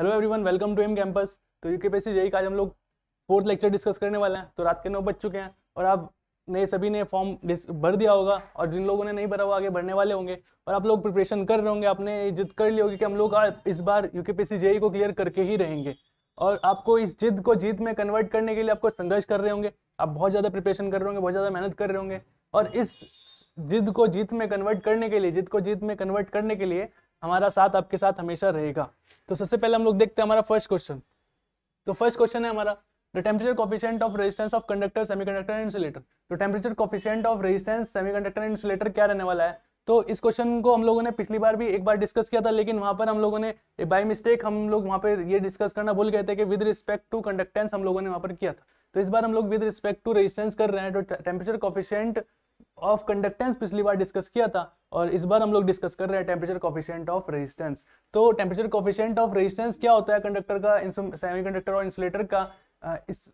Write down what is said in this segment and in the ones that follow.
hello everyone welcome to M campus तो UK पे e e का आज हम लोग फोर्थ लेक्चर डिस्कस करने वाले हैं तो रात के नौ बज चुके हैं और आप नए सभी ने फॉर्म भर दिया होगा और जिन लोगों ने नहीं भरा हुआ आगे भरने वाले होंगे और आप लोग प्रिपरेशन कर रहे होंगे आपने जिद कर ली होगी कि हम लोग इस बार यू पी e को क्लियर करके ही रहेंगे और आपको इस जिद को जीत में कन्वर्ट करने के लिए आपको संघर्ष कर रहे होंगे आप बहुत ज़्यादा प्रिपरेशन कर रहे होंगे बहुत ज़्यादा मेहनत कर रहे होंगे और इस जिद को जीत में कन्वर्ट करने के लिए जिद को जीत में कन्वर्ट करने के लिए हमारा साथ आपके साथ हमेशा रहेगा तो सबसे पहले हम लोग देखते हैं हमारा फर्स्ट क्वेश्चन तो फर्स्ट क्वेश्चन है हमारा the temperature coefficient of resistance of conductor semiconductor and insulator तो temperature coefficient of resistance semiconductor and insulator क्या रहने वाला है तो इस क्वेश्चन को हम लोगों ने पिछली बार भी एक बार डिस्कस किया था लेकिन वहां पर हम लोगों ने बाई मिस्टेक हम लोग वहां पर ये डिस्कस करना भूल गए थे कि विद रिस्पेक्ट टू कंडक्टेंस हम लोगों ने वहां पर किया था तो इस बार हम लोग विद रिस्पेक्ट टू रेजिस्टेंस कर रहे हैं तो टेम्परेचर कॉफिशियंट ऑफ कंडक्टेंस पिछली बार डिस्कस किया था और इस बार हम लोग डिस्कस कर रहे हैं टेम्परेचर कॉफिशेंट ऑफ रेजिस्टेंस तो टेम्परेचर कॉफिशेंट ऑफ रेजिस्टेंस क्या होता है कंडक्टर का सेमी कंडक्टर और इंसुलेटर का इस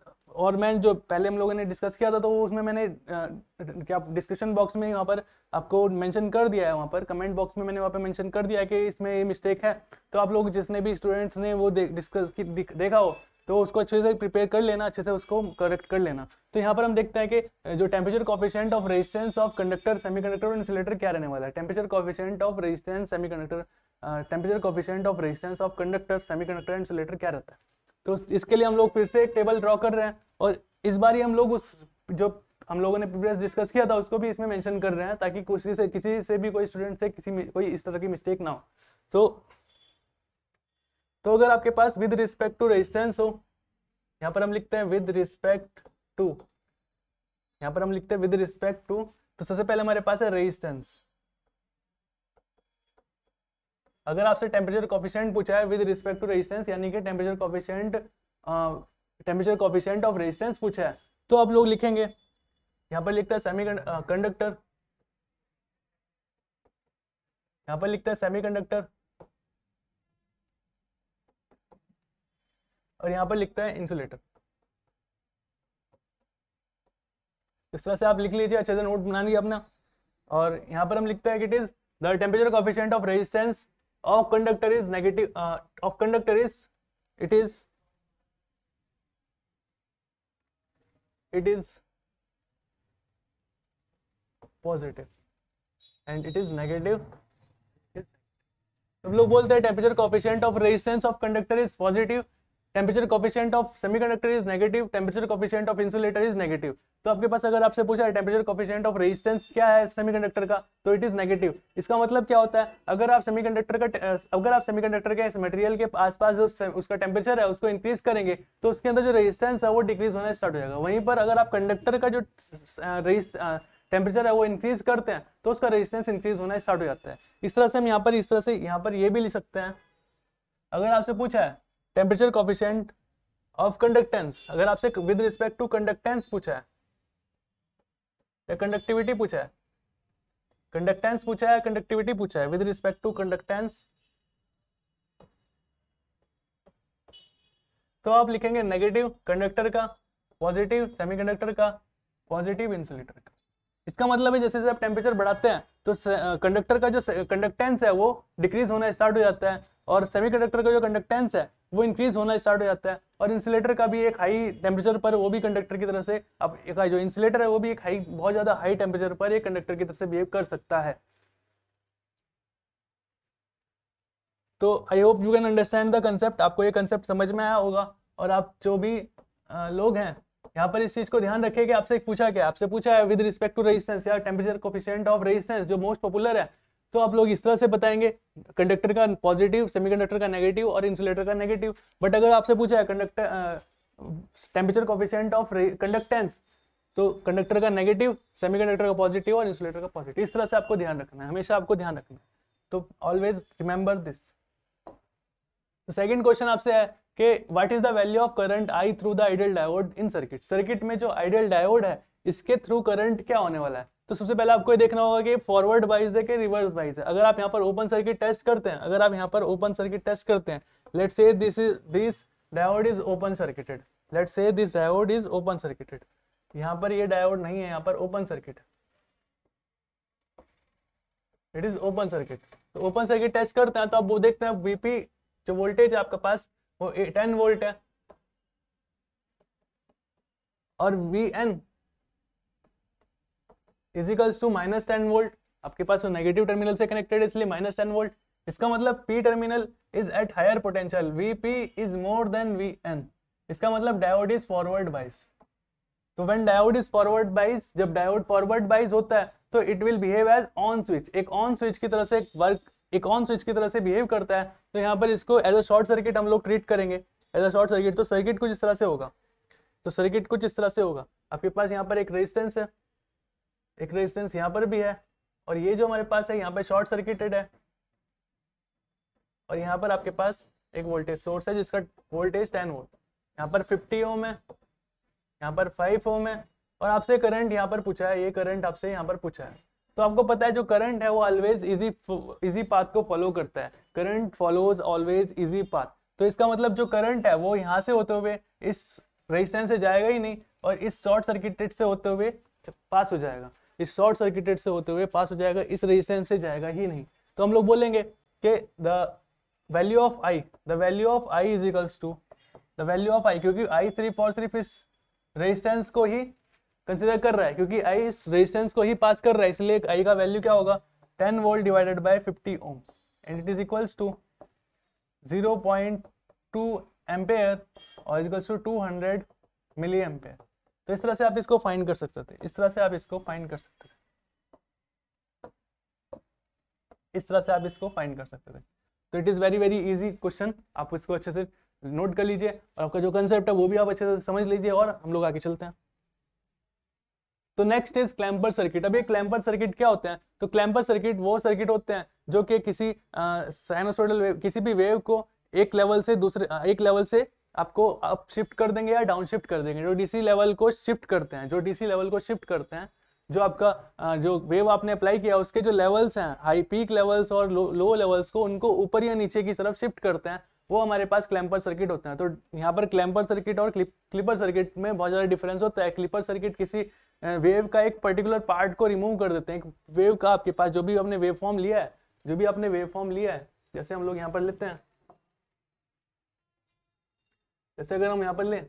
और मैं जो पहले हम लोगों ने डिस्कस किया था तो उसमें मैंने क्या डिस्क्रिप्शन बॉक्स में वहाँ पर आपको मेंशन कर दिया है वहाँ पर कमेंट बॉक्स में मैंने वहाँ पर मेंशन कर दिया है कि इसमें ये मिस्टेक है तो आप लोग जिसने भी स्टूडेंट्स ने वो दे, डिस्कस दे, देखा हो तो उसको अच्छे से प्रिपेयर कर लेना अच्छे से उसको करेक्ट कर लेना तो यहाँ पर हम देखते हैं कि जो temperature coefficient of resistance of conductor semiconductor insulator क्या रहने वाला है temperature coefficient of resistance conductor temperature coefficient of resistance of conductor semiconductor insulator क्या रहता है तो इसके लिए हम लोग फिर से एक टेबल ड्रॉ कर रहे हैं और इस बार ही हम लोग उस जो हम लोगों ने प्रीवियस डिस्कस किया था उसको भी इसमें मेंशन कर रहे हैं ताकि किसी से किसी से भी कोई स्टूडेंट से किसी कोई इस तरह की मिस्टेक ना हो तो तो अगर आपके पास विद रिस्पेक्ट टू रेजिस्टेंस हो यहाँ पर हम लिखते हैं विद रिस्पेक्ट टू यहाँ पर हम लिखते हैं विद रिस्पेक्ट टू तो सबसे पहले हमारे पास है रेजिस्टेंस अगर आपसे टेम्परेचर कॉफिशियंट पूछा है विद रिस्पेक्ट टू रेजिस्टेंस यानी कि temperature coefficient temperature coefficient of resistance पूछा है तो आप लोग लिखेंगे यहाँ पर लिखता है सेमी कंडक्टर यहाँ पर लिखता है सेमी कंडक्टर और यहां पर लिखता है इंसुलेटर इस तरह से आप लिख लीजिए अच्छे से नोट बना लीजिए अपना और यहां पर हम लिखते हैं कि it is the temperature coefficient of resistance of conductor is negative of conductor is it is it is positive and it is negative सब लोग बोलते हैं temperature coefficient of resistance of conductor is positive temperature coefficient of semiconductor is negative temperature coefficient of insulator is negative तो आपके पास अगर आपसे पूछा है टेम्परेचर कॉफिशेंट ऑफ रेजिस्टेंस क्या है सेमीकंडक्टर का तो इट इज नेगेटिव इसका मतलब क्या होता है अगर आप सेमीकंडक्टर का अगर आप सेमीकंडक्टर के मटेरियल के आसपास जो उसका टेम्परेचर है उसको इंक्रीज करेंगे तो उसके अंदर जो रेजिस्टेंस है वो डिक्रीज होना स्टार्ट हो जाएगा वहीं पर अगर आप कंडक्टर का जो रजिस्ट टेम्परेचर है वो इंक्रीज करते हैं तो उसका रेजिस्टेंस इंक्रीज होना स्टार्ट हो जाता है इस तरह से हम यहाँ पर इस तरह से यहाँ पर ये भी लिख सकते हैं अगर आपसे पूछा है टेम्परेचर कॉफिशेंट ऑफ कंडक्टेंस अगर आपसे विद रिस्पेक्ट टू कंडक्टेंस पूछा है या कंडक्टिविटी पूछा है कंडक्टेंस पूछा है कंडक्टिविटी पूछा है विद रिस्पेक्ट टू कंडक्टेंस तो आप लिखेंगे नेगेटिव कंडक्टर का पॉजिटिव सेमीकंडक्टर का पॉजिटिव इंसुलेटर का इसका मतलब है जैसे जैसे आप टेम्परेचर बढ़ाते हैं तो कंडक्टर का जो कंडक्टेंस है वो डिक्रीज होना स्टार्ट हो जाता है और कंडक्टर का जो कंडक्टेंस है वो इंक्रीज होना स्टार्ट हो जाता है और इंसुलेटर का भी एक हाई टेम्परेचर पर वो भी कंडक्टर की तरह से अब एक जो इंसुलेटर है वो भी एक हाई बहुत ज़्यादा हाई टेम्परेचर पर एक कंडक्टर की तरह से बिहेव कर सकता है तो I hope you can understand the concept आपको ये कंसेप्ट समझ में आया होगा और आप जो भी आ, लोग हैं यहाँ पर इस चीज़ को ध्यान रखें कि आपसे पूछा क्या आपसे पूछा है विद रिस्पेक्ट टू रेजिस्टेंस या टेम्परेचर कोफिशियंट ऑफ रेजिस्टेंस जो मोस्ट पॉपुलर है तो आप लोग इस तरह से बताएंगे कंडक्टर का पॉजिटिव सेमीकंडक्टर का नेगेटिव और इंसुलेटर का नेगेटिव बट अगर आपसे पूछा है conductor temperature coefficient of conductance तो कंडक्टर का नेगेटिव सेमीकंडक्टर का पॉजिटिव और इंसुलेटर का पॉजिटिव इस तरह से आपको ध्यान रखना है हमेशा आपको ध्यान रखना है तो always remember this second question आपसे है कि what is the value of current I through the ideal diode in circuit circuit में जो आइडियल डायोड है इसके थ्रू करंट क्या होने वाला है तो सबसे पहले आपको ये देखना होगा कि फॉरवर्ड वाइज है कि रिवर्स वाइज है अगर आप यहाँ पर ओपन सर्किट टेस्ट करते हैं अगर आप यहाँ पर ओपन सर्किट टेस्ट करते हैं लेट से this is this डायवर्ड is open circuited late से दिस डायवर्ड इज ओपन सर्किटेड यहाँ पर ये डायवर्ड नहीं है यहाँ पर open circuit it is open circuit तो ओपन सर्किट टेस्ट करते हैं तो आप वो देखते हैं वीपी जो वोल्टेज है आपके पास वो टेन वोल्ट है और V N equals to minus ten volt आपके पास वो नेगेटिव टर्मिनल से कनेक्टेड इसलिए माइनस टेन वोल्ट इसका मतलब P terminal is at higher potential V P is more than V N इसका मतलब डायोड इज फॉरवर्ड बाइस तो व्हेन डायोड इज फॉरवर्ड बाइस जब डायोड फॉरवर्ड बाइस होता है तो it will behave as on switch एक ऑन स्विच की तरह से एक वर्क एक ऑन स्विच की तरह से बिहेव करता है तो यहाँ पर इसको एज अ शॉर्ट सर्किट हम लोग ट्रीट करेंगे एज अ शॉर्ट सर्किट तो सर्किट कुछ इस तरह से होगा तो सर्किट कुछ इस तरह से होगा आपके पास यहाँ पर एक रेजिस्टेंस है एक रेजिस्टेंस यहां पर भी है और ये जो हमारे पास है यहाँ पे शॉर्ट सर्किटेड है और यहाँ पर आपके पास एक वोल्टेज सोर्स है जिसका वोल्टेज टेन वोल्ट यहाँ पर फिफ्टी ओम है यहाँ पर फाइव ओम है और आपसे करंट यहाँ पर पूछा है ये करंट आपसे यहाँ पर पूछा है तो आपको पता है जो करंट है वो ऑलवेज इजी इजी पाथ को फॉलो करता है current follows always easy path तो इसका मतलब जो करंट है वो यहाँ से होते हुए इस रेजिस्टेंस से जाएगा ही नहीं और इस शॉर्ट सर्किटेड से होते हुए पास हो जाएगा इस शॉर्ट सर्किटेड से होते हुए पास हो जाएगा इस रेजिस्टेंस से जाएगा ही नहीं तो हम लोग बोलेंगे कि the value of I the value of I is equals to the value of I क्योंकि आई थ्री और सिर्फ इस रेजिस्टेंस को ही कंसिडर कर रहा है क्योंकि आई इस रेजिस्टेंस को ही पास कर रहा है इसलिए आई का वैल्यू क्या होगा ten volt divided by fifty ohm and it is equals to zero point two ampere और is equals to two hundred milli ampere तो इस तरह से आप इसको फाइंड कर सकते थे इस तरह से आप इसको फाइंड कर सकते थे इस तरह से आप इसको फाइंड कर सकते थे तो it is very very easy question आप इसको अच्छे से नोट कर लीजिए और आपका जो कंसेप्ट है वो भी आप अच्छे से समझ लीजिए और हम लोग आगे चलते हैं तो नेक्स्ट इज क्लैम्पर सर्किट अब ये क्लैम्पर सर्किट क्या होते हैं तो क्लैम्पर सर्किट वो सर्किट होते हैं जो कि किसी आ, किसी भी वेव को एक लेवल से दूसरे एक लेवल से आपको अप शिफ्ट कर देंगे या डाउन शिफ्ट कर देंगे जो डीसी लेवल को शिफ्ट करते हैं जो डीसी लेवल को शिफ्ट करते हैं जो आपका जो वेव आपने अप्लाई किया उसके जो लेवल्स हैं हाई पीक लेवल्स और लो, लो लेवल्स को उनको ऊपर या नीचे की तरफ शिफ्ट करते हैं वो हमारे पास क्लैम्पर सर्किट होते हैं तो यहाँ पर क्लैम्पर सर्किट और क्लिप, क्लिपर सर्किट में बहुत ज़्यादा डिफरेंस होता है क्लिपर सर्किट किसी वेव का एक पर्टिकुलर पार्ट को रिमूव कर देते हैं वेव का आपके पास जो भी आपने वेव फॉर्म लिया है जो भी आपने वेव फॉर्म लिया है जैसे हम लोग यहाँ पर लेते हैं जैसे अगर हम यहाँ पर लें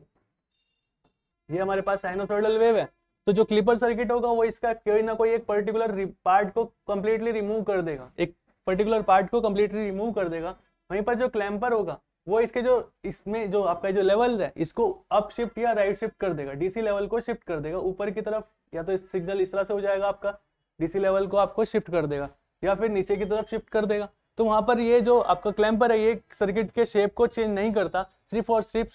ये हमारे पास साइनोसोडल वेव है तो जो क्लिपर सर्किट होगा वो इसका कोई ना कोई एक पर्टिकुलर पार्ट को कम्प्लीटली रिमूव कर देगा एक पर्टिकुलर पार्ट को कम्प्लीटली रिमूव कर देगा वहीं पर जो क्लैम्पर होगा वो इसके जो इसमें जो आपका जो लेवल है इसको अप शिफ्ट या राइट शिफ्ट कर देगा डीसी लेवल को शिफ्ट कर देगा ऊपर की तरफ या तो सिग्नल इस तरह से हो जाएगा आपका डीसी लेवल को आपको शिफ्ट कर देगा या फिर नीचे की तरफ शिफ्ट कर देगा तो वहाँ पर ये जो आपका क्लैम्पर है ये सर्किट के शेप को चेंज नहीं करता सिर्फ और सिर्फ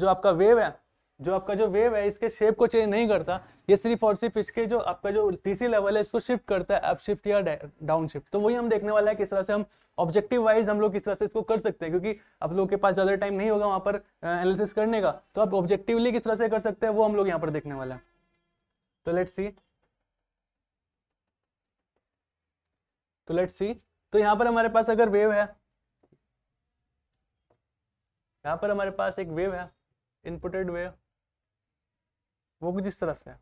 जो आपका वेव है जो आपका जो वेव है इसके शेप को चेंज नहीं करता ये सिर्फ और सिर्फ इसके जो आपका जो टीसी लेवल है इसको शिफ्ट करता है अप शिफ्ट या डाउन शिफ्ट तो वही हम देखने वाला है किस तरह से हम ऑब्जेक्टिव वाइज हम लोग किस तरह से इसको कर सकते हैं क्योंकि आप लोगों के पास ज़्यादा टाइम नहीं होगा वहाँ पर एनालिसिस करने का तो आप ऑब्जेक्टिवली किस तरह से कर सकते हैं वो हम लोग यहाँ पर देखने वाला है तो लेट सी तो लेट सी तो यहां पर हमारे पास अगर वेव है यहां पर हमारे पास एक वेव है इनपुटेड वेव वो कुछ इस तरह से है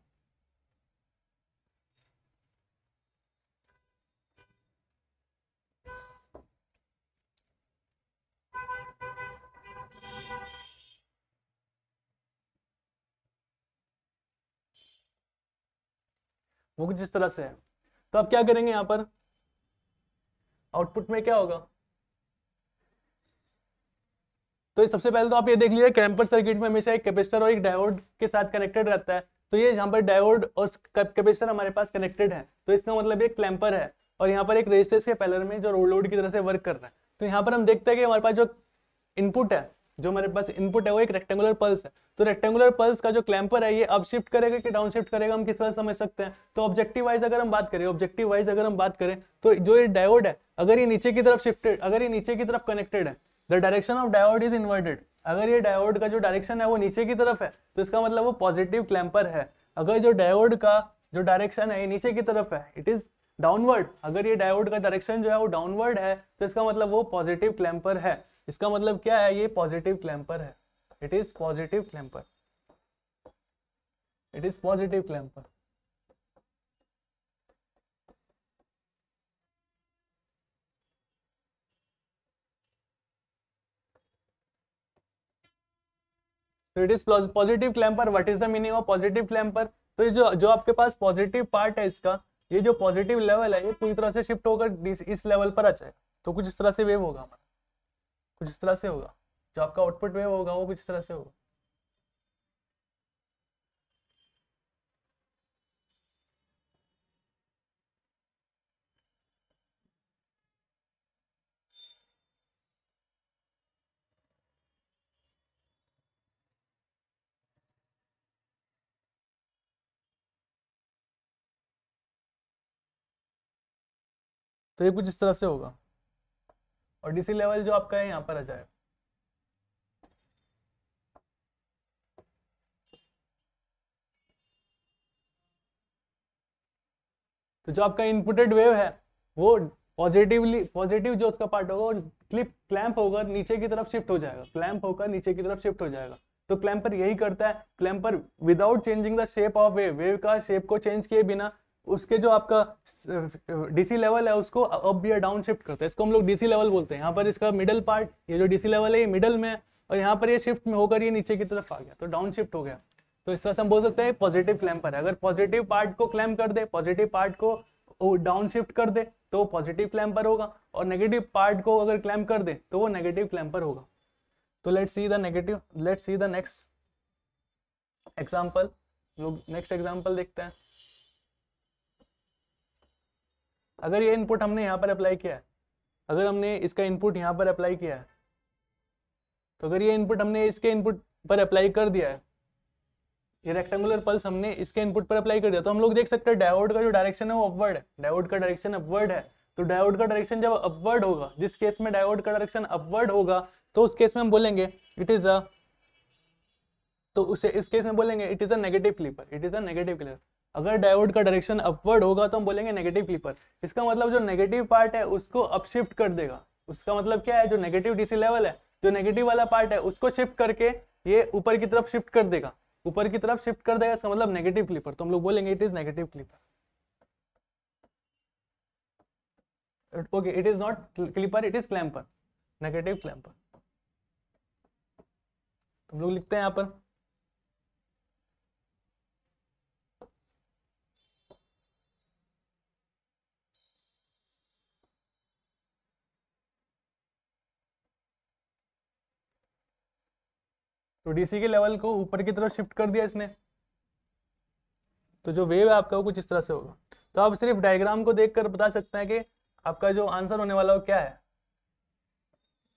वो कुछ इस तरह से है तो अब क्या करेंगे यहां पर आउटपुट में क्या होगा तो सबसे पहले तो आप ये देख लीजिए कैंपर सर्किट में हमेशा एक कैपेसिटर और एक डायोड के साथ कनेक्टेड रहता है तो ये यहाँ पर डायोड और कैपेसिटर हमारे पास कनेक्टेड है तो इसका मतलब एक क्लैंपर है और यहाँ पर एक रेजिस्टेंस के पैलर में जो रोड लोड की तरह से वर्क कर रहा है तो यहाँ पर हम देखते हैं कि हमारे पास जो इनपुट है जो हमारे पास इनपुट है वो एक रेक्टेंगुलर पल्स है तो रेक्टेंगुलर पल्स का जो क्लैम्पर है ये अब शिफ्ट करेगा कि डाउन शिफ्ट करेगा हम किस तरह समझ सकते हैं तो ऑब्जेक्टिव वाइज अगर हम बात करें ऑब्जेक्टिव वाइज अगर हम बात करें तो जो ये डायोड है अगर ये नीचे की तरफ शिफ्टेड अगर ये नीचे की तरफ कनेक्टेड है the direction of diode is inverted अगर ये डायोड का जो डायरेक्शन है वो नीचे की तरफ है तो इसका मतलब वो पॉजिटिव क्लैम्पर है अगर जो डायोड का जो डायरेक्शन है ये नीचे की तरफ है इट इज डाउनवर्ड अगर ये डायोड का डायरेक्शन जो है वो डाउनवर्ड है तो इसका मतलब वो पॉजिटिव क्लैम्पर है इसका मतलब क्या है ये पॉजिटिव क्लैम्पर है it is positive clamper it is positive clamper तो it is positive clamper what is the meaning of positive clamper तो ये जो जो आपके पास पॉजिटिव पार्ट है इसका ये जो पॉजिटिव लेवल है ये पूरी तरह से शिफ्ट होकर इस लेवल पर आ जाएगा तो कुछ इस तरह से वेव होगा हमारा कुछ इस तरह से होगा जो आपका आउटपुट वेव होगा वो कुछ इस तरह से होगा तो ये कुछ इस तरह से होगा और डीसी लेवल जो आपका है यहां पर आ जाए तो जो आपका इनपुटेड वेव है वो पॉजिटिवली पॉजिटिव जो उसका पार्ट होगा वो क्लिप क्लैंप होकर नीचे की तरफ शिफ्ट हो जाएगा क्लैंप होकर नीचे की तरफ शिफ्ट हो जाएगा तो क्लैम्पर यही करता है clamper without changing the shape of wave wave का शेप को चेंज किए बिना उसके जो आपका डीसी लेवल है उसको अप या डाउन शिफ्ट करता है इसको हम लोग डीसी लेवल बोलते हैं यहाँ पर इसका मिडल पार्ट ये जो डीसी लेवल है ये मिडल में और यहाँ पर ये शिफ्ट में होकर ये नीचे की तरफ आ गया तो डाउन शिफ्ट हो गया तो इस तरह से हम बोल सकते हैं पॉजिटिव क्लैम पर है अगर पॉजिटिव पार्ट को क्लैम कर दे पॉजिटिव पार्ट को डाउन शिफ्ट कर दे तो वो पॉजिटिव पर होगा और नेगेटिव पार्ट को अगर क्लैम कर दे तो वो नेगेटिव क्लैम पर होगा तो let see the negative let see the next example लोग नेक्स्ट एग्जाम्पल देखते हैं अगर ये इनपुट हमने यहाँ पर अप्लाई किया है अगर हमने इसका इनपुट यहाँ पर अप्लाई किया है तो अगर ये इनपुट हमने इसके इनपुट पर अप्लाई कर दिया है ये रेक्टेंगुलर पल्स हमने इसके इनपुट पर अप्लाई कर दिया तो हम लोग देख सकते हैं डायोड का जो डायरेक्शन है वो अपवर्ड है डायोड का डायरेक्शन अपवर्ड है तो डायोड का डायरेक्शन जब अपवर्ड होगा जिस केस में डायोड का डायरेक्शन अपवर्ड होगा तो उस केस में हम बोलेंगे इट इज अ तो उसे इस केस में बोलेंगे it is a negative clipper it is a negative clipper अगर डायोड का डायरेक्शन अपवर्ड होगा तो हम बोलेंगे नेगेटिव क्लिपर इसका मतलब जो नेगेटिव पार्ट है उसको अपशिफ्ट कर देगा उसका मतलब क्या है जो नेगेटिव डीसी लेवल है जो नेगेटिव वाला पार्ट है उसको शिफ्ट करके ये ऊपर की तरफ शिफ्ट कर देगा ऊपर की तरफ शिफ्ट कर देगा इसका मतलब नेगेटिव क्लिपर तो हम लोग बोलेंगे it is negative clipper okay it is not clipper it is clamper negative clamper हम लोग लिखते हैं यहां पर तो डीसी के लेवल को ऊपर की तरफ शिफ्ट कर दिया इसने तो जो वेव है आपका वो कुछ इस तरह से होगा तो आप सिर्फ डायग्राम को देखकर बता सकते हैं कि आपका जो आंसर होने वाला वो क्या है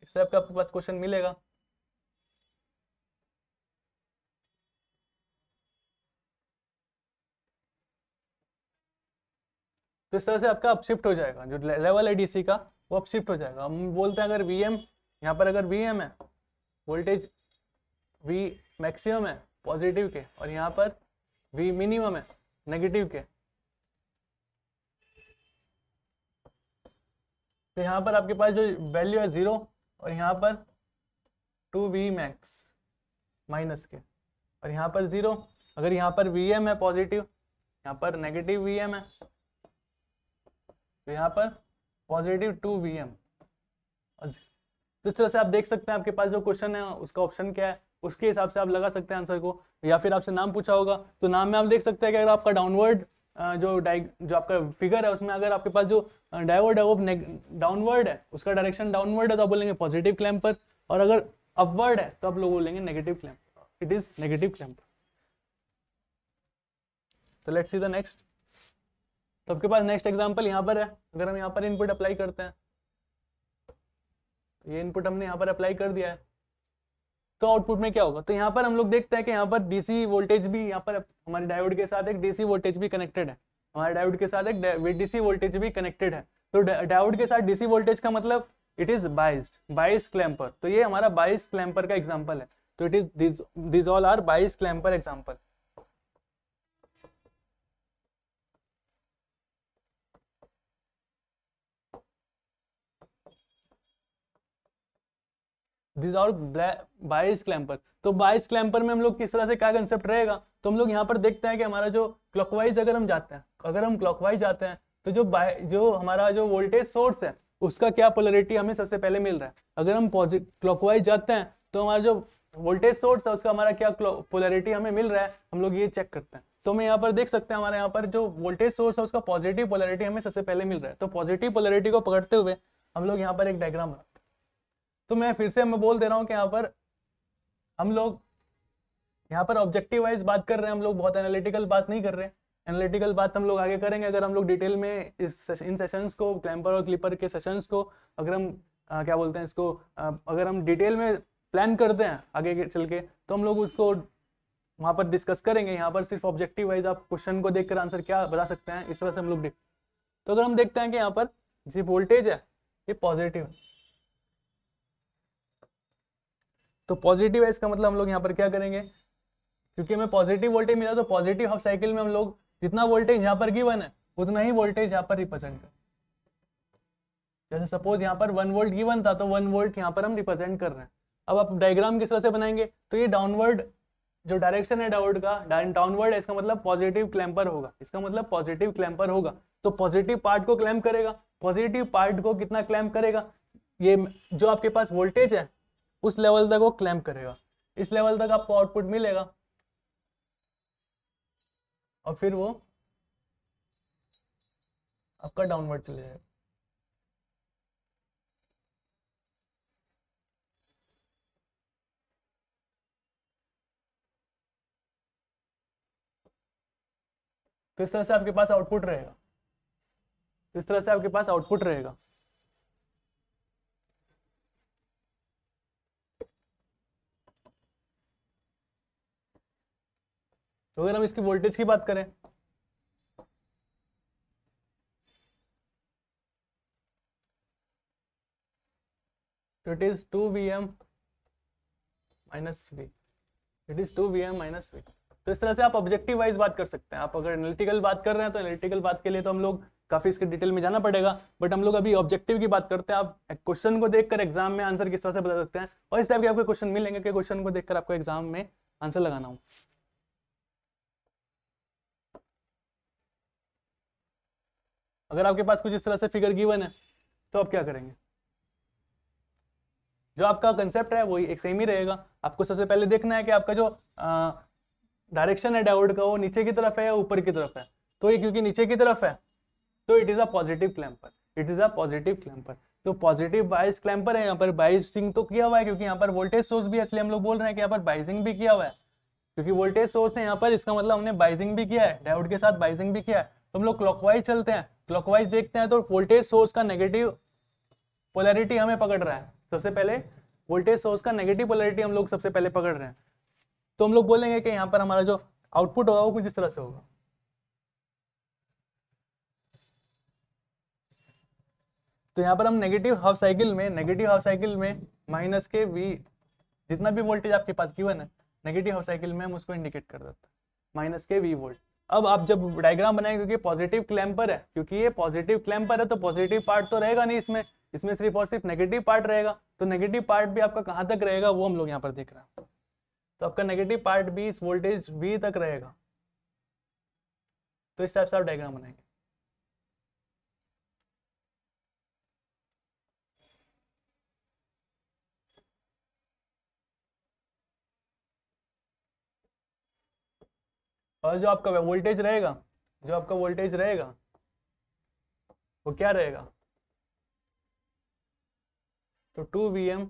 इस टाइप आपके पास क्वेश्चन मिलेगा तो इस तरह से आपका अपशिफ्ट हो जाएगा जो लेवल है डीसी का वो अपशिफ्ट हो जाएगा हम बोलते हैं अगर वीएम यहाँ पर अगर वीएम है वोल्टेज वी मैक्सिमम है पॉजिटिव के और यहाँ पर वी मिनिमम है नेगेटिव के तो यहाँ पर आपके पास जो वैल्यू है ज़ीरो और यहाँ पर टू वी मैक्स माइनस के और यहाँ पर ज़ीरो अगर यहाँ पर वी एम है पॉजिटिव यहाँ पर नेगेटिव वी एम है तो यहाँ पर पॉजिटिव टू वी एम तो इस तरह से आप देख सकते हैं आपके पास जो क्वेश्चन है उसका ऑप्शन क्या है उसके हिसाब से आप लगा सकते हैं आंसर को या फिर आपसे नाम पूछा होगा तो नाम में आप देख सकते हैं कि अगर आपका डाउनवर्ड जो डाइ जो आपका फिगर है उसमें अगर आपके पास जो डाइवर्ड है वो डाउनवर्ड है उसका डायरेक्शन डाउनवर्ड है तो आप बोलेंगे पॉजिटिव पर और अगर अपवर्ड है तो आप लोग बोलेंगे negative clamper it is negative पर तो लेट्स सी द नेक्स्ट तो आपके पास नेक्स्ट एग्जाम्पल यहाँ पर है अगर हम यहाँ पर इनपुट अप्लाई करते हैं ये इनपुट हमने यहाँ पर अप्लाई कर दिया है तो आउटपुट में क्या होगा तो यहाँ पर हम लोग देखते हैं कि यहाँ पर डीसी वोल्टेज भी यहाँ पर हमारे डायोड के साथ एक डीसी वोल्टेज भी कनेक्टेड है हमारे डायोड के साथ एक डीसी वोल्टेज भी कनेक्टेड है तो डायोड के साथ डीसी वोल्टेज का मतलब it is biased bias clamper तो ये हमारा बाइस क्लैम्पर का एग्जाम्पल है तो it is these all are bias clamper example without bias clamper तो बाइस क्लैम्पर में हम लोग किस तरह से क्या कंसेप्ट रहेगा तो हम लोग यहाँ पर देखते हैं कि हमारा जो क्लॉकवाइज अगर हम जाते हैं अगर हम क्लॉकवाइज जाते हैं तो जो जो हमारा जो वोल्टेज सोर्स है उसका क्या पोलरिटी हमें सबसे पहले मिल रहा है अगर हम पॉजिटिव क्लॉकवाइज जाते हैं तो हमारा जो वोल्टेज सोर्स है उसका हमारा क्या पोलरिटी हमें मिल रहा है हम लोग ये चेक करते हैं तो हम यहाँ पर देख सकते हैं हमारे यहाँ पर जो वोल्टेज सोर्स है उसका पॉजिटिव पोलरिटी हमें सबसे पहले मिल रहा है तो पॉजिटिव पोलरिटी को पकड़ते हुए हम लोग यहाँ पर एक डायग्राम तो मैं फिर से मैं बोल दे रहा हूँ कि यहाँ पर हम लोग यहाँ पर ऑब्जेक्टिव वाइज बात कर रहे हैं हम लोग बहुत एनालिटिकल बात नहीं कर रहे हैं एनालिटिकल बात हम लोग आगे करेंगे अगर हम लोग डिटेल में इस इन सेशंस को क्लैम्पर और क्लिपर के सेशंस को अगर हम आ, क्या बोलते हैं इसको आ, अगर हम डिटेल में प्लान करते हैं आगे चल के तो हम लोग उसको वहाँ पर डिस्कस करेंगे यहाँ पर सिर्फ ऑब्जेक्टिव वाइज आप क्वेश्चन को देख आंसर क्या बता सकते हैं इस तरह से हम लोग तो अगर हम देखते हैं कि यहाँ पर जी वोल्टेज है ये पॉजिटिव है तो पॉजिटिव है इसका मतलब हम लोग यहाँ पर क्या करेंगे क्योंकि हमें पॉजिटिव वोल्टेज मिला तो पॉजिटिव हाफ साइकिल में हम लोग जितना वोल्टेज यहाँ पर गिवन है उतना ही वोल्टेज यहाँ पर रिप्रेजेंट कर जैसे सपोज यहाँ पर वन वोल्ट गिवन था तो वन वोल्ट यहाँ पर हम रिप्रेजेंट कर रहे हैं अब आप डायग्राम किस तरह से बनाएंगे तो ये डाउनवर्ड जो डायरेक्शन है डाउट का डाउनवर्ड है इसका मतलब पॉजिटिव क्लैम्पर होगा इसका मतलब पॉजिटिव क्लैम्पर होगा तो पॉजिटिव पार्ट को क्लैम्प करेगा पॉजिटिव पार्ट को कितना क्लैम्प करेगा ये जो आपके पास वोल्टेज है उस लेवल तक वो क्लैम्प करेगा इस लेवल तक आपको आउटपुट मिलेगा और फिर वो आपका डाउनवर्ड चले जाएगा तो इस तरह से आपके पास आउटपुट रहेगा इस तरह से आपके पास आउटपुट रहेगा तो अगर हम इसकी वोल्टेज की बात करें तो it is two V M minus V it is two V M minus V तो इस तरह से आप ऑब्जेक्टिव वाइज बात कर सकते हैं आप अगर एनालिटिकल बात कर रहे हैं तो एनालिटिकल बात के लिए तो हम लोग काफी इसके डिटेल में जाना पड़ेगा बट हम लोग अभी ऑब्जेक्टिव की बात करते हैं आप क्वेश्चन को देखकर एग्जाम में आंसर किस तरह से बता सकते हैं और इस टाइप के आपके क्वेश्चन मिलेंगे कि क्वेश्चन को देखकर आपको एग्जाम में आंसर लगाना हो अगर आपके पास कुछ इस तरह से फिगर गिवन है तो आप क्या करेंगे जो आपका कंसेप्ट है वही एक सेम ही रहेगा आपको सबसे पहले देखना है कि आपका जो डायरेक्शन है डायोड का वो नीचे की तरफ है या ऊपर की तरफ है तो ये क्योंकि नीचे की तरफ है तो it is a positive clamper it is a positive clamper तो पॉजिटिव बाइस क्लैम्पर है यहाँ पर बाइसिंग तो किया हुआ है क्योंकि यहाँ पर वोल्टेज सोर्स भी इसलिए हम लोग बोल रहे हैं कि यहाँ पर बाइजिंग भी किया हुआ है क्योंकि वोल्टेज सोर्स है यहाँ पर इसका मतलब हमने बाइजिंग भी किया है डायोड के साथ बाइसिंग भी किया है तो हम लोग क्लॉकवाइज चलते हैं क्लॉकवाइज देखते हैं तो वोल्टेज सोर्स का नेगेटिव पोलैरिटी हमें पकड़ रहा है सबसे पहले वोल्टेज सोर्स का नेगेटिव पोलैरिटी हम लोग सबसे पहले पकड़ रहे हैं तो हम लोग बोलेंगे कि यहाँ पर हमारा जो आउटपुट होगा वो कुछ इस तरह से होगा तो यहाँ पर हम नेगेटिव हाफ साइकिल में नेगेटिव हाफ साइकिल में माइनस के वी जितना भी वोल्टेज आपके पास गिवन है नेगेटिव हाफ साइकिल में हम उसको इंडिकेट कर देते हैं माइनस के वी वोल्ट अब आप जब डायग्राम बनाएंगे क्योंकि पॉजिटिव क्लैम्पर है क्योंकि ये पॉजिटिव क्लैम्पर है तो पॉजिटिव पार्ट तो रहेगा नहीं इसमें इसमें सिर्फ और सिर्फ नेगेटिव पार्ट रहेगा तो नेगेटिव पार्ट भी आपका कहाँ तक रहेगा वो हम लोग यहाँ पर देख रहे हैं तो आपका नेगेटिव पार्ट भी इस वोल्टेज वी तक रहेगा तो इस टाइप से आप डायग्राम बनाएंगे और जो आपका वोल्टेज रहेगा जो आपका वोल्टेज रहेगा वो क्या रहेगा तो टू वी एम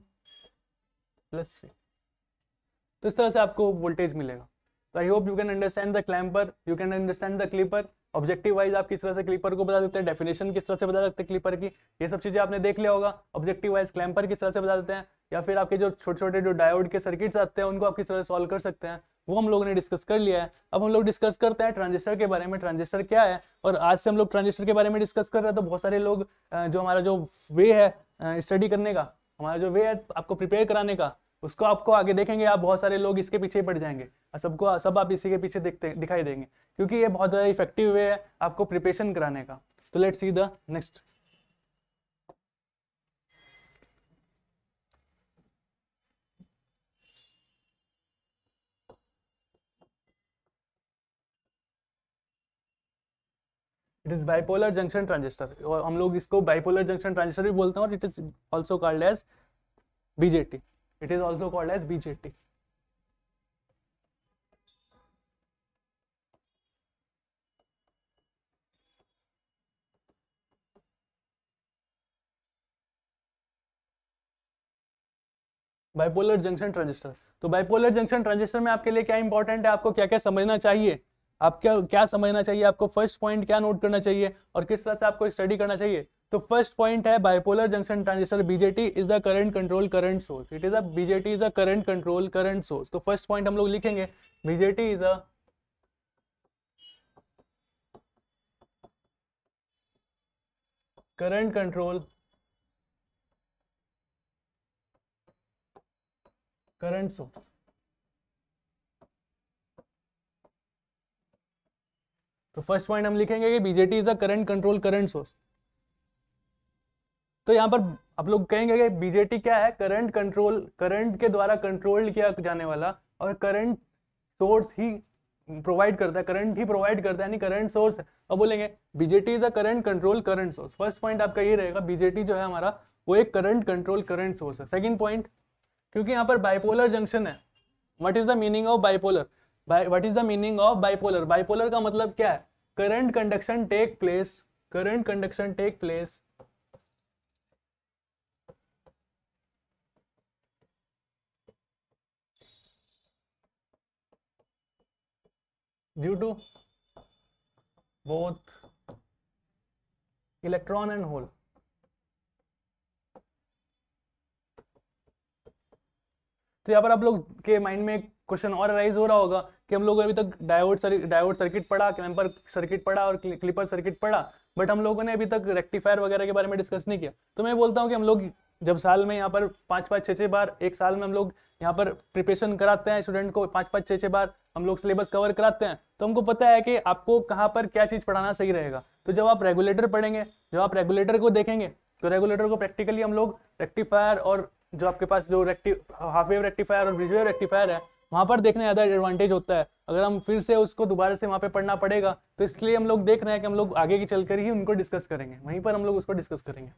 प्लस तो इस तरह से आपको वोल्टेज मिलेगा तो I hope you can understand the clamper you can understand the clipper objective wise आप किस तरह से क्लीपर को बता सकते हैं डेफिनेशन किस तरह से बता सकते हैं क्लीपर की ये सब चीजें आपने देख लिया होगा ऑब्जेक्टिव वाइज क्लैम्पर किस तरह से बता देते हैं या फिर आपके जो छोटे छोटे जो डायोड के सर्किट्स आते हैं उनको आप किस तरह सॉल्व कर सकते हैं वो हम लोगों ने डिस्कस कर लिया है अब हम लोग डिस्कस करते हैं ट्रांजिस्टर के बारे में ट्रांजिस्टर क्या है और आज से हम लोग ट्रांजिस्टर के बारे में डिस्कस कर रहे हैं तो बहुत सारे लोग जो हमारा जो वे है स्टडी करने का हमारा जो वे है आपको प्रिपेयर कराने का उसको आपको आगे देखेंगे आप बहुत सारे लोग इसके पीछे पड़ जाएंगे और सबको सब आप इसी के पीछे दिखते दिखाई देंगे क्योंकि ये बहुत ज़्यादा इफेक्टिव वे है आपको प्रिपेशन कराने का तो let see the next it is bipolar junction transistor और हम लोग इसको बाइपोलर जंक्शन ट्रांजिस्टर भी बोलते हैं और it is also called as BJT it is also called as BJT bipolar junction transistor तो बाइपोलर जंक्शन ट्रांजिस्टर में आपके लिए क्या इंपॉर्टेंट है आपको क्या क्या समझना चाहिए आप क्या क्या समझना चाहिए आपको फर्स्ट पॉइंट क्या नोट करना चाहिए और किस तरह से आपको स्टडी करना चाहिए तो फर्स्ट पॉइंट है bipolar junction transistor BJT is the current control current source it is a BJT is a current control current source तो फर्स्ट पॉइंट हम लोग लिखेंगे BJT is a current control current source तो first point हम लिखेंगे कि BJT is a current control current source तो यहाँ पर आप लोग कहेंगे कि बीजेटी क्या है करंट कंट्रोल करंट के द्वारा कंट्रोल किया जाने वाला और करंट सोर्स ही प्रोवाइड करता है करंट ही प्रोवाइड करता है यानी करंट सोर्स है अब बोलेंगे BJT is a current control current source first point आपका ये रहेगा बीजेटी जो है हमारा वो एक करंट कंट्रोल करंट सोर्स है सेकेंड पॉइंट क्योंकि यहाँ पर बाइपोलर जंक्शन है what is the meaning of bipolar what is the meaning of bipolar bipolar का मतलब क्या है current conduction take place current conduction take place due to both electron and hole तो यहां पर आप लोग के माइंड में एक क्वेश्चन और राइज हो रहा होगा कि हम लोग अभी तक डायोड सर, डायोड सर्किट पढ़ा कैम्पर सर्किट पढ़ा और क्लिपर सर्किट पढ़ा बट हम लोगों ने अभी तक रेक्टिफायर वगैरह के बारे में डिस्कस नहीं किया तो मैं बोलता हूँ कि हम लोग जब साल में यहाँ पर पाँच पाँच छः छः बार एक साल में हम लोग यहाँ पर प्रिपरेशन कराते हैं स्टूडेंट को पाँच पाँच छः छः बार हम लोग सिलेबस कवर कराते हैं तो हमको पता है कि आपको कहाँ पर क्या चीज़ पढ़ाना सही रहेगा तो जब आप रेगुलेटर पढ़ेंगे जब आप रेगुलेटर को देखेंगे तो रेगुलेटर को प्रैक्टिकली हम लोग रेक्टिफायर और जो आपके पास जो रेक्टिव हाफ वेव रेक्टिफायर और ब्रिज वेव रेक्टिफायर है वहाँ पर देखने ज़्यादा एडवांटेज होता है अगर हम फिर से उसको दोबारा से वहाँ पे पढ़ना पड़ेगा तो इसके लिए हम लोग देख रहे हैं कि हम लोग आगे की चलकर ही उनको डिस्कस करेंगे वहीं पर हम लोग उसको डिस्कस करेंगे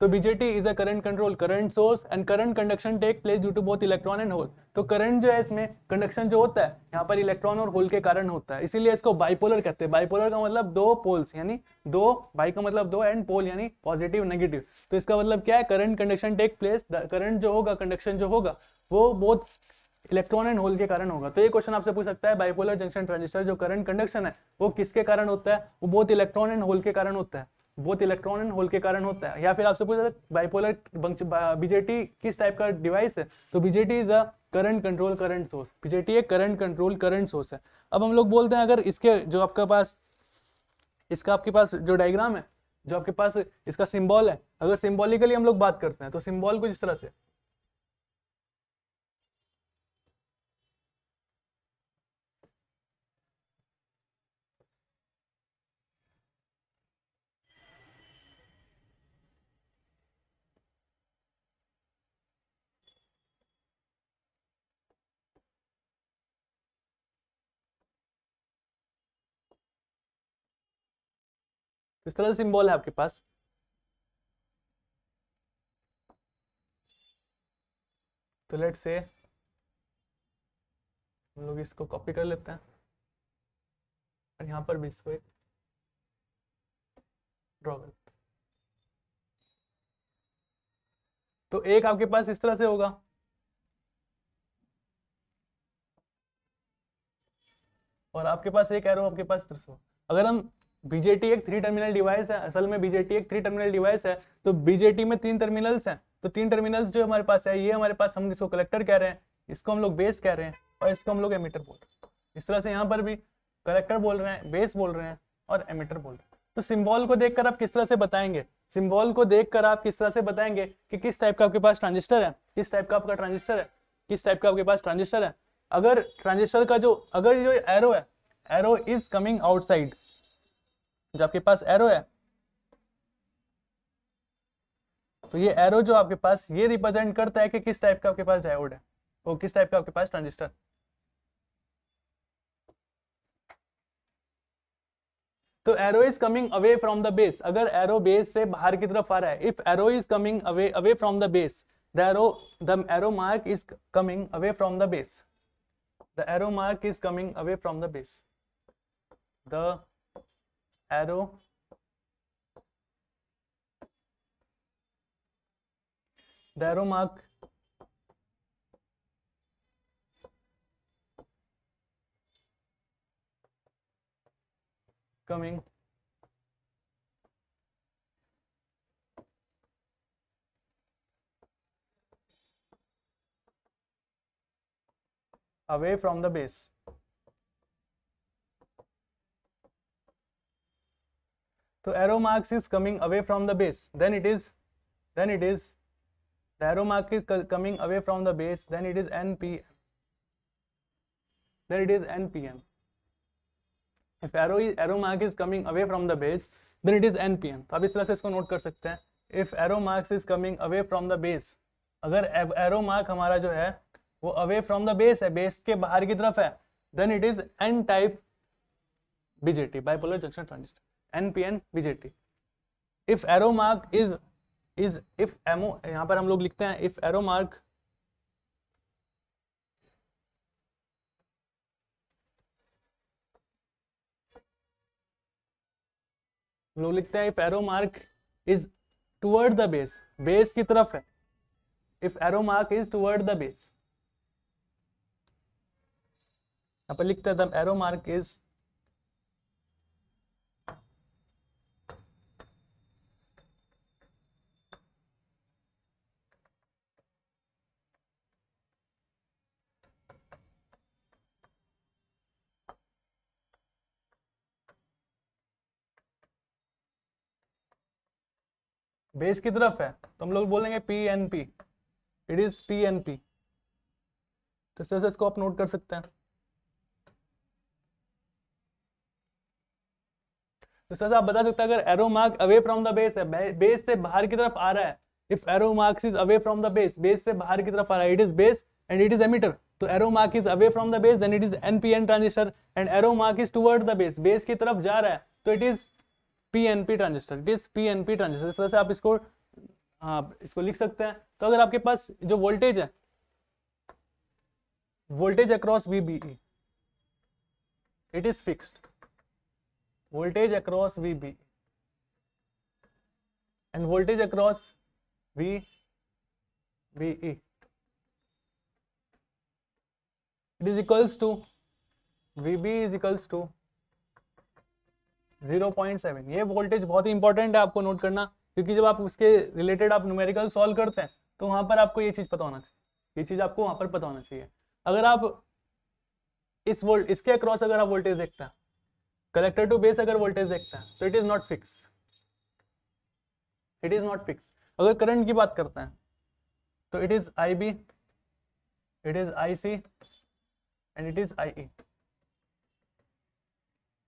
तो BJT is a current control current source and current conduction take place due to both electron and hole तो करंट जो है इसमें कंडक्शन जो होता है यहाँ पर इलेक्ट्रॉन और होल के कारण होता है इसीलिए इसको बाइपोलर कहते हैं बाइपोलर का मतलब दो पोल्स यानी दो बाई का मतलब दो एंड पोल यानी पॉजिटिव नेगेटिव तो इसका मतलब क्या है current conduction take place current जो होगा कंडक्शन जो होगा वो बोथ इलेक्ट्रॉन एंड होल के कारण होगा तो ये क्वेश्चन आपसे पूछ सकता है बाइपोलर जंक्शन ट्रांजिस्टर जो करंट कंडक्शन है वो किसके कारण होता है वो बहुत इलेक्ट्रॉन एंड होल के कारण होता है बहुत इलेक्ट्रॉन एंड होल के कारण होता है या फिर आपसे पूछ सकता है बाइपोलर बीजेटी किस टाइप का डिवाइस है तो BJT is a current control current source BJT एक करंट कंट्रोल करंट सोर्स है अब हम लोग बोलते हैं अगर इसके जो आपके पास इसका आपके पास जो डायग्राम है जो आपके पास इसका सिंबल है अगर सिम्बॉलिकली हम लोग बात करते हैं तो सिंबल कुछ इस तरह से किस तरह से सिंबल है आपके पास तो लेट से हम लोग इसको कॉपी कर लेते हैं और यहां पर भी इसको एक ड्रॉ कर लेते हैं तो एक आपके पास इस तरह से होगा और आपके पास एक एरो आपके पास तरह से होगा अगर हम बीजेटी एक थ्री टर्मिनल डिवाइस है असल में बीजेटी एक थ्री टर्मिनल डिवाइस है तो बीजेटी में तीन टर्मिनल्स हैं तो तीन टर्मिनल्स जो हमारे पास है ये हमारे पास हम इसको कलेक्टर कह रहे हैं इसको हम लोग बेस कह रहे हैं और इसको हम लोग एमिटर बोल रहे हैं इस तरह से यहाँ पर भी कलेक्टर बोल रहे हैं बेस बोल रहे हैं और एमिटर बोल रहे हैं तो सिम्बॉल को देख आप किस तरह से बताएंगे सिम्बॉल को देख आप किस तरह से बताएंगे कि किस टाइप का आपके पास ट्रांजिस्टर है किस टाइप का आपका ट्रांजिस्टर है किस टाइप का आपके पास ट्रांजिस्टर है अगर ट्रांजिस्टर का जो अगर जो एरो है एरो इज कमिंग आउटसाइड जो आपके पास एरो है तो ये एरो जो आपके पास ये रिप्रेजेंट करता है कि किस टाइप का आपके पास डायोड है वो किस टाइप का आपके पास ट्रांजिस्टर तो arrow is coming away from the base अगर एरो बेस से बाहर की तरफ आ रहा है if arrow is coming away away from the base the arrow the arrow mark is coming away from the base the arrow mark is coming away from the base the arrow the arrow mark coming away from the base तो arrow marks is coming away from the base then it is then it is the arrow mark is coming away from the base then it is npm then it is npm if arrow is arrow mark is coming away from the base then it is npm तो आप इस तरह से इसको note कर सकते हैं if arrow marks is coming away from the base अगर arrow mark हमारा जो है वो away from the base है base के बाहर की तरफ है then it is n type BJT bipolar junction transistor P N BJT if arrow mark is is if एमओ यहां पर हम लोग लिखते हैं इफ एरो मार्क हम लोग लिखते हैं if arrow mark is toward the base base की तरफ है if arrow mark is toward the base यहां पर लिखते हैं एरो मार्क इज बेस की तरफ है तो हम लोग बोलेंगे P N P it is P N P तो इस तरह से इसको आप नोट कर सकते हैं तो इस तरह से आप बता सकते हैं अगर arrow mark away from the base है बेस से बाहर की तरफ आ रहा है if arrow marks is away from the base base से बाहर की तरफ आ रहा है it is base and it is emitter तो arrow mark is away from the base then it is NPN transistor and arrow mark is toward the base base की तरफ जा रहा है तो it is PNP transistor it is PNP transistor इस तरह से आप इसको हाँ इसको लिख सकते हैं तो अगर आपके पास जो वोल्टेज है voltage across VBE it is fixed voltage voltage across VB e, e and voltage across VBE it is equals to VB is equals to zero point seven ये वोल्टेज बहुत ही इंपॉर्टेंट है आपको नोट करना क्योंकि जब आप उसके रिलेटेड आप न्यूमेरिकल सॉल्व करते हैं तो वहां पर आपको ये चीज़ पता होना चाहिए ये चीज़ आपको वहां पर पता होना चाहिए अगर आप इस वोल्ट इसके अक्रॉस अगर आप वोल्टेज देखते हैं कलेक्टर टू बेस अगर वोल्टेज देखते हैं तो it is not fix it is not fix अगर करंट की बात करते हैं तो it is I B it is I C and it is I E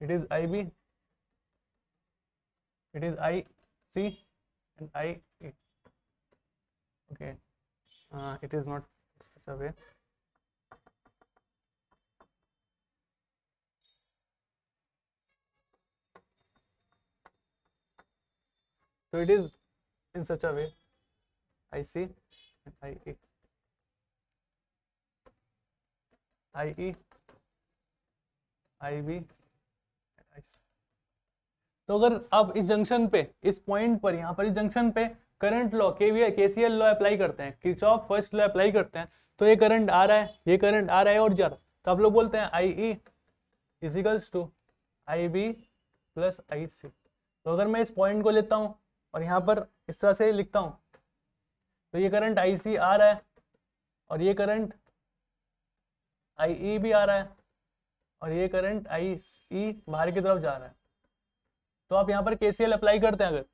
it is I B it is i c and i e okay uh, it is not such a way so it is in such a way i c and i e i e i b तो अगर आप इस junction पे इस point पर यहाँ पर इस जंक्शन पे करंट लॉ के सी केसीएल लॉ अप्लाई करते हैं किच ऑफ फर्स्ट लॉ अप्लाई करते हैं तो ये करंट आ रहा है ये करंट आ रहा है और जा रहा है तो आप लोग बोलते हैं I E equals to I B plus I C तो अगर मैं इस पॉइंट को लेता हूँ और यहाँ पर इस तरह से लिखता हूँ तो ये करंट आई सी आ रहा है और ये करंट आई ई भी आ रहा है और ये करंट आई ई बाहर की तरफ जा रहा है तो आप यहाँ पर केसीएल अप्लाई करते हैं अगर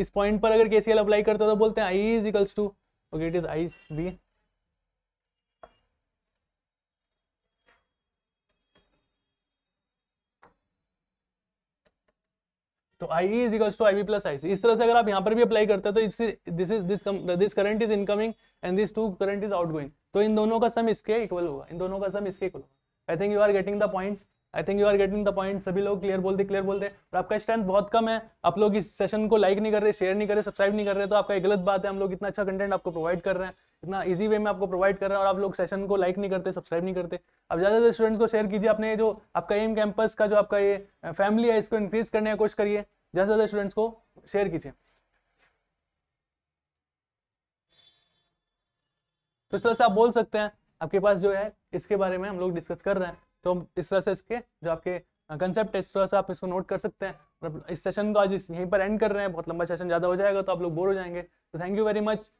इस पॉइंट पर अगर केसीएल अप्लाई करते हैं तो बोलते हैं I is equals to okay it is I B तो I is equals to I B plus I C इस तरह से अगर आप यहाँ पर भी अप्लाई करते हैं तो this is this this current is incoming and this two current is outgoing तो इन दोनों का सम इसके इक्वल होगा इन दोनों का सम इसके इक्वल होगा I think you are getting the point I think you are getting the point सभी लोग क्लियर बोलते क्लियर बोलते और आपका स्ट्रेंथ बहुत कम है आप लोग इस सेशन को लाइक नहीं कर रहे शेयर नहीं कर रहे सब्सक्राइब नहीं कर रहे तो आपका एक गलत बात है हम लोग इतना अच्छा कंटेंट आपको प्रोवाइड कर रहे हैं इतना ईजी वे में आपको प्रोवाइड कर रहे हैं और आप लोग सेशन को लाइक नहीं करते सब्सक्राइब नहीं करते अब ज़्यादा से स्टूडेंट्स को शेयर कीजिए अपने जो आपका एम कैंपस का जो आपका ये फैमिली है इसको इंक्रीज करने की कोशिश करिए ज़्यादा से ज़्यादा स्टूडेंट्स को शेयर कीजिए तो इस तरह से आप बोल सकते हैं आपके पास जो है इसके बारे में हम लोग डिस्कस कर रहे हैं तो इस तरह से इसके जो आपके कंसेप्ट है इस तरह से आप इसको नोट कर सकते हैं मतलब इस सेशन को तो आज यहीं पर एंड कर रहे हैं बहुत लंबा सेशन ज़्यादा हो जाएगा तो आप लोग बोर हो जाएंगे तो थैंक यू वेरी मच